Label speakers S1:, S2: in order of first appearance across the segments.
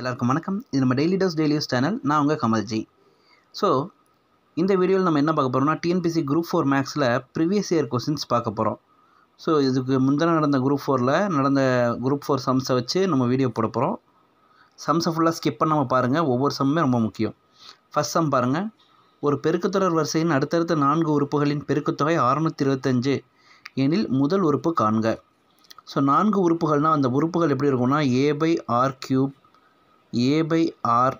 S1: எல்லாருக்கும் வணக்கம் இது நம்ம டெய்லி டஸ் டெய்லி சேனல் நான் உங்கள் கமல்ஜி ஸோ இந்த வீடியோவில் நம்ம என்ன பார்க்க போகிறோம்னா டிஎன்பிசி குரூப் ஃபோர் மேக்ஸில் ப்ரீவியஸ் இயர் கொஸ்டின்ஸ் பார்க்க போகிறோம் ஸோ இதுக்கு முந்தின நடந்த குரூப் ஃபோரில் நடந்த குரூப் ஃபோர் சம்ஸை வச்சு நம்ம வீடியோ போட போகிறோம் சம்ஸை ஃபுல்லாக ஸ்கிப் பண்ணாமல் பாருங்கள் ஒவ்வொரு சம்மே ரொம்ப முக்கியம் ஃபஸ்ட் சம் பாருங்கள் ஒரு பெருக்குத்தொடர் வரிசையின் அடுத்தடுத்த நான்கு உறுப்புகளின் பெருக்குத்தொகை அறுநூற்றி இருபத்தஞ்சு எனில் முதல் உறுப்பு காண்க ஸோ நான்கு உறுப்புகள்னால் அந்த உறுப்புகள் எப்படி இருக்கும்னா a by r cube a by r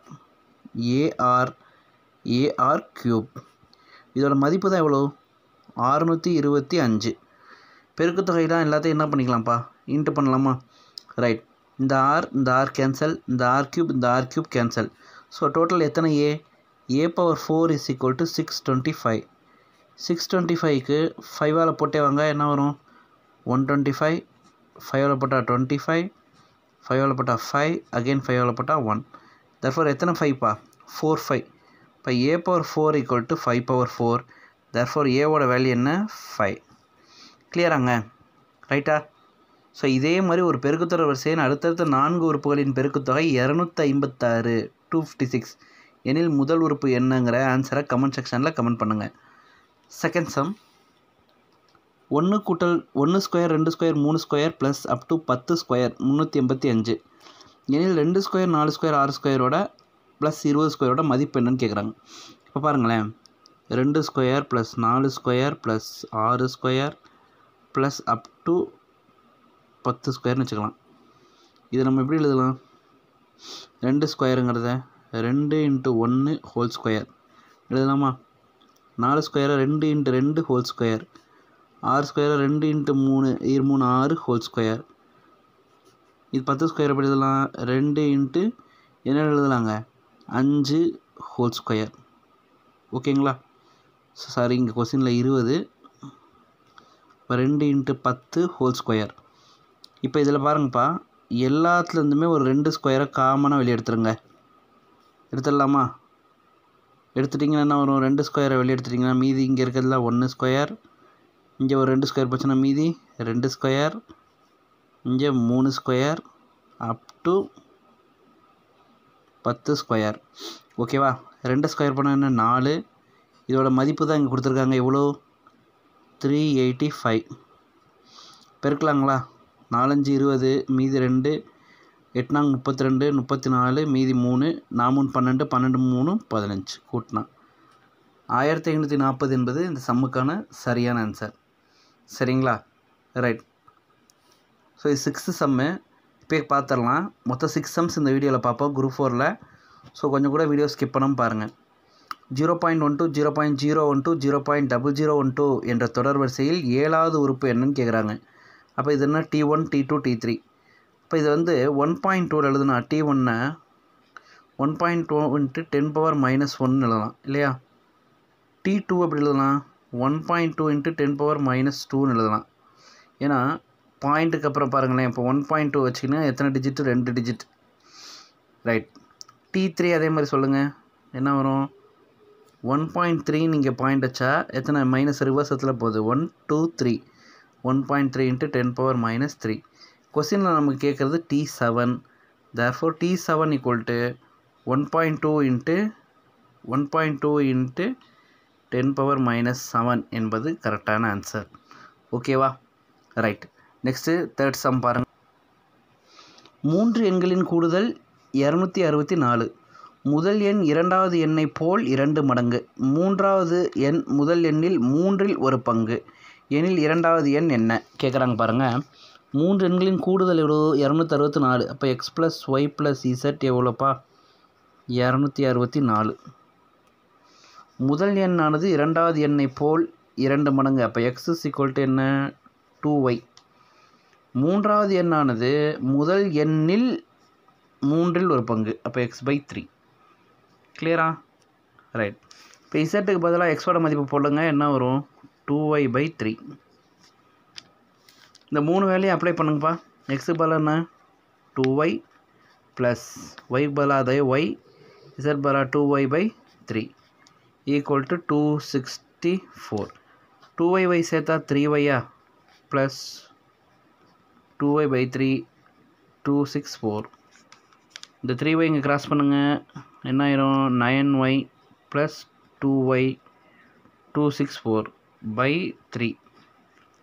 S1: a r a r cube இதோட மதிப்பு தான் எவ்வளோ அறுநூற்றி இருபத்தி அஞ்சு பெருக்கு தொகையெல்லாம் எல்லாத்தையும் என்ன பண்ணிக்கலாம்ப்பா இன்ட்டு பண்ணலாமா ரைட் இந்த ஆர் இந்த ஆர் கேன்சல் இந்த ஆர் க்யூப் இந்த r cube cancel so total எத்தனை a a power four is equal to six twenty five six twenty five ஃபைவால் போட்டே வாங்க என்ன வரும் ஒன் டுவெண்ட்டி ஃபைவ் ஃபைவால் போட்டால் டுவெண்ட்டி ஃபைவ் ஃபைவால் போட்டால் ஃபைவ் அகெயின் ஃபைவால் போட்டால் ஒன் தர்ஃபோர் எத்தனை ஃபைவ்ப்பா ஃபோர் ஃபைவ் இப்போ a power four equal to five power four therefore ஏவோட வேல்யூ என்ன ஃபைவ் கிளியராங்க ரைட்டா ஸோ இதே மாதிரி ஒரு பெருக்குத்தொடர் வரிசையின் அடுத்தடுத்த நான்கு உறுப்புகளின் பெருக்குத்தொகை இரநூத்தி ஐம்பத்தாறு டூ ஃபிஃப்டி சிக்ஸ் எனில் முதல் உறுப்பு என்னங்கிற ஆன்சரை கமெண்ட் செக்ஷனில் கமெண்ட் பண்ணுங்கள் செகண்ட் சம் ஒன்று கூட்டல் ஒன்று ஸ்கொயர் ரெண்டு ஸ்கொயர் மூணு ஸ்கொயர் ப்ளஸ் அப் டு பத்து ஸ்கொயர் முந்நூற்றி எண்பத்தி அஞ்சு எனில் ரெண்டு ஸ்கொயர் நாலு ஸ்கொயர் ஆறு ஸ்கொயரோட ப்ளஸ் இருபது ஸ்கொயரோட மதிப்பு என்னன்னு கேட்குறாங்க இப்போ பாருங்களேன் ரெண்டு ஸ்கொயர் ப்ளஸ் நாலு ஸ்கொயர் ப்ளஸ் ஆறு ஸ்கொயர் ப்ளஸ் அப் டு பத்து ஸ்கொயர்னு வச்சுக்கலாம் இதை நம்ம எப்படி எழுதலாம் ரெண்டு ஸ்கொயருங்கிறத ரெண்டு இன்ட்டு ஒன்று ஹோல் ஸ்கொயர் எழுதலாமா நாலு ஸ்கொயரை ரெண்டு இன்ட்டு ரெண்டு ஹோல் ஸ்கொயர் ஆறு ஸ்கொயர் ரெண்டு இன்ட்டு மூணு இரு மூணு ஆறு ஹோல் ஸ்கொயர் இது பத்து ஸ்கொயர் எப்படி எழுதலாம் ரெண்டு இன்ட்டு என்ன எழுதலாங்க அஞ்சு ஹோல் ஸ்கொயர் ஓகேங்களா சாரி இங்கே கொஸ்டினில் இருபது இப்போ ரெண்டு இன்ட்டு பத்து ஹோல் ஸ்கொயர் இப்போ இதில் பாருங்கப்பா எல்லாத்துலேருந்துமே ஒரு ரெண்டு ஸ்கொயரை காமனாக வெளியே எடுத்துருங்க எடுத்துடலாமா எடுத்துட்டிங்கன்னா என்ன வரும் ரெண்டு ஸ்கொயரை வெளியே எடுத்துட்டிங்கன்னா மீதி இங்கே இருக்கிறதுல ஒன்று ஸ்கொயர் இங்கே ஒரு ரெண்டு ஸ்கொயர் போச்சுன்னா மீதி ரெண்டு ஸ்கொயர் இங்கே மூணு ஸ்கொயர் அப் டு பத்து ஸ்கொயர் ஓகேவா ரெண்டு ஸ்கொயர் பண்ணால் என்ன நாலு இதோட மதிப்பு தான் இங்கே கொடுத்துருக்காங்க எவ்வளோ த்ரீ எயிட்டி ஃபைவ் பெருக்கலாங்களா நாலஞ்சு இருபது மீதி ரெண்டு எட்னாங்க முப்பத்தி ரெண்டு முப்பத்தி நாலு மீதி மூணு நாமூணு பன்னெண்டு பன்னெண்டு மூணு பதினஞ்சு கூட்டினா ஆயிரத்தி ஐநூற்றி நாற்பது என்பது இந்த சம்முக்கான சரியான ஆன்சர் சரிங்களா ரைட் ஸோ இது சிக்ஸ்த்து சம்மு இப்போ பார்த்துடலாம் மொத்தம் சிக்ஸ் சம்ஸ் இந்த வீடியோவில் பார்ப்போம் குரூப் ஃபோரில் ஸோ கொஞ்சம் கூட வீடியோ ஸ்கிப் பண்ணாமல் பாருங்கள் zero point one two zero point zero one two zero point double zero one two என்ற தொடர் வரிசையில் ஏழாவது உறுப்பு என்னன்னு கேட்குறாங்க அப்போ இது என்ன T one T two T three இப்போ இது வந்து ஒன் பாயிண்ட் டூவில் எழுதுனா டி ஒன்னை one point two into ten power minus ஒன்னு எழுதலாம் இல்லையா டி டூ அப்படி எழுதலாம் one point two into ten power minus டூன்னு எழுதலாம் ஏன்னா பாயிண்ட்டுக்கு அப்புறம் பாருங்களேன் இப்போ ஒன் பாயிண்ட் டூ வச்சிங்கன்னா எத்தனை டிஜிட் ரெண்டு டிஜிட் ரைட் டி த்ரீ அதே மாதிரி சொல்லுங்கள் என்ன வரும் ஒன் பாயிண்ட் த்ரீன்னு நீங்கள் பாயிண்ட் வச்சா எத்தனை மைனஸ் ரிவர்ஸ் போகுது one two three one point three into ten power minus three கொஸ்டினில் நமக்கு கேட்குறது T seven therefore T seven equal to one point two into one point two into ten power minus seven என்பது கரெக்டான answer ஓகேவா right next third sum பாருங்கள் மூன்று எண்களின் கூடுதல் இரநூத்தி அறுபத்தி நாலு முதல் எண் இரண்டாவது எண்ணை போல் இரண்டு மடங்கு மூன்றாவது எண் முதல் எண்ணில் மூன்றில் ஒரு பங்கு எண்ணில் இரண்டாவது எண் என்ன கேட்குறாங்க பாருங்கள் மூன்று எண்களின் கூடுதல் எவ்வளோ இரநூத்தி அறுபத்தி நாலு அப்போ X plus Y plus Z எவ்வளோப்பா இரநூத்தி அறுபத்தி நாலு முதல் எண்ணானது இரண்டாவது எண்ணை போல் இரண்டு மடங்கு அப்போ எக்ஸ் இஸ் டு என்ன டூ ஒய் மூன்றாவது எண்ணானது முதல் எண்ணில் மூன்றில் ஒரு பங்கு அப்போ எக்ஸ் பை த்ரீ கிளியரா ரைட் இப்போ இசட்டுக்கு பதிலாக எக்ஸோட மதிப்பு போடுங்க என்ன வரும் டூ ஒய் பை த்ரீ இந்த மூணு வேலையும் அப்ளை பண்ணுங்கப்பா எக்ஸு பதில் என்ன டூ ஒய் ப்ளஸ் ஒய் பதிலாக அதே ஒய் இசட் பதிலாக two Y by three equal to two sixty four two Y Y சேர்த்தா த்ரீ ஒய்யா plus two Y by three two six four இந்த த்ரீ ஒய் இங்கே கிராஸ் பண்ணுங்கள் என்ன ஆயிரும் nine Y plus two Y two six four by three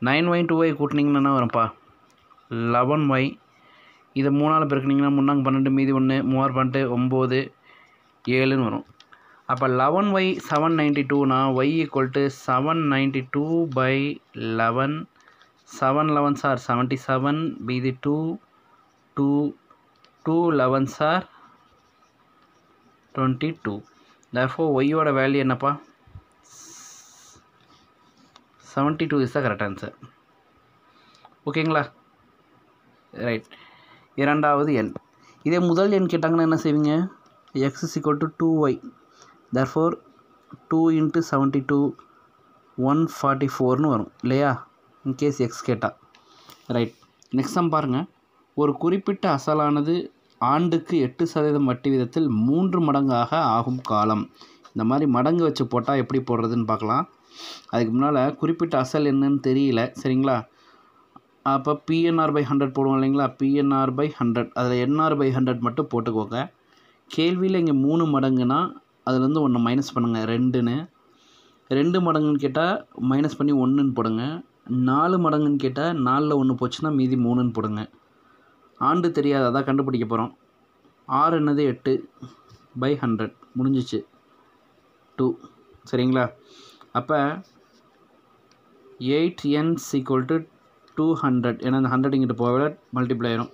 S1: nine Y two Y கூட்டினீங்கன்னா வரும்ப்பா eleven Y இதை மூணால் பெருக்கினீங்கன்னா முன்னாங்க பன்னெண்டு மீதி ஒன்று மூவாறு பன்னெண்டு ஒம்பது ஏழுன்னு வரும் அப்போ லெவன் ஒய் செவன் நைன்ட்டி டூனா Y equal to seven ninety two by eleven seven elevens are seventy seven பிதி two two two elevens are twenty two therefore ஒய்யோட வேல்யூ என்னப்பா seventy two is the correct answer ஓகேங்களா right இரண்டாவது எண் இதே முதல் எண் கேட்டாங்கன்னா என்ன செய்வீங்க X is equal to two Y therefore two into seventy two one forty ஃபோர்னு வரும் இல்லையா இன்கேஸ் எக்ஸ் கேட்டால் ரைட் நெக்ஸ்ட் சம் பாருங்கள் ஒரு குறிப்பிட்ட அசலானது ஆண்டுக்கு எட்டு சதவீதம் வட்டி விதத்தில் மூன்று மடங்காக ஆகும் காலம் இந்த மாதிரி மடங்கு வச்சு போட்டால் எப்படி போடுறதுன்னு பார்க்கலாம் அதுக்கு முன்னால் குறிப்பிட்ட அசல் என்னன்னு தெரியல சரிங்களா அப்போ பிஎன்ஆர் பை ஹண்ட்ரட் போடுவோம் இல்லைங்களா பிஎன்ஆர் பை ஹண்ட்ரட் அதில் என்ஆர் பை ஹண்ட்ரட் மட்டும் போட்டுக்கோங்க கேள்வியில் இங்கே மூணு மடங்குனால் அதுலேருந்து ஒன்று மைனஸ் பண்ணுங்கள் ரெண்டுன்னு ரெண்டு மடங்குன்னு கேட்டால் மைனஸ் பண்ணி ஒன்றுன்னு போடுங்க நாலு மடங்குன்னு கேட்டால் நாலில் ஒன்று போச்சுன்னா மீதி மூணுன்னு போடுங்க ஆண்டு தெரியாது அதான் கண்டுபிடிக்க போகிறோம் ஆறு என்னது எட்டு பை ஹண்ட்ரட் முடிஞ்சிச்சு டூ சரிங்களா அப்போ eight Ns equal to two hundred ஏன்னா அந்த ஹண்ட்ரட் இங்கிட்ட போகல மல்டிப்ளை ஆயிரும்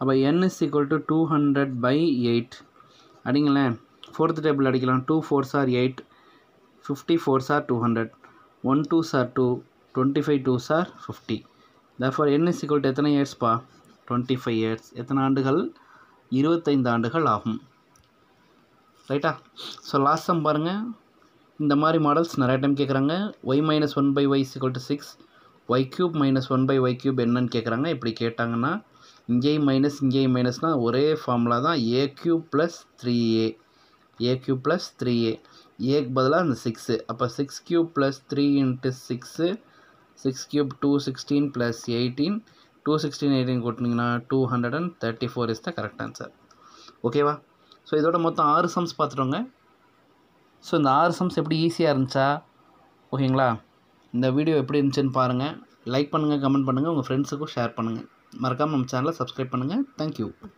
S1: அப்போ N equal to two hundred by eight அப்படிங்களேன் ஃபோர்த் டேபிள் அடிக்கலாம் two fours are eight fifty fours are two hundred one two are two twenty five two are fifty therefore N is எத்தனை இயர்ஸ்ப்பா twenty five years எத்தனை ஆண்டுகள் இருபத்தைந்து ஆண்டுகள் ஆகும் ரைட்டா ஸோ லாஸ்ட் சம் பாருங்கள் இந்த மாதிரி மாடல்ஸ் நிறைய டைம் கேட்குறாங்க Y minus one by Y equal to six Y cube minus one by Y cube என்னன்னு கேட்குறாங்க இப்படி கேட்டாங்கன்னா இங்கேயும் மைனஸ் இங்கேயும் மைனஸ்னால் ஒரே ஃபார்முலா தான் A cube plus three A A cube plus three A ஏக்கு பதிலாக அந்த சிக்ஸு அப்போ six cube plus three into six six cube two sixteen plus eighteen two sixteen eighteen கூட்டினீங்கன்னா two hundred and thirty four is தான் correct answer ஓகேவா so இதோட மொத்தம் ஆறு சம்ஸ் பார்த்துருங்க ஸோ இந்த ஆறு சம்ஸ் எப்படி ஈஸியாக இருந்துச்சா ஓகேங்களா இந்த வீடியோ எப்படி இருந்துச்சுன்னு பாருங்கள் லைக் பண்ணுங்கள் கமெண்ட் பண்ணுங்கள் உங்கள் ஃப்ரெண்ட்ஸுக்கும் ஷேர் பண்ணுங்கள் மறக்காமல் நம்ம சேனலை சப்ஸ்கிரைப் பண்ணுங்கள் தேங்க்யூ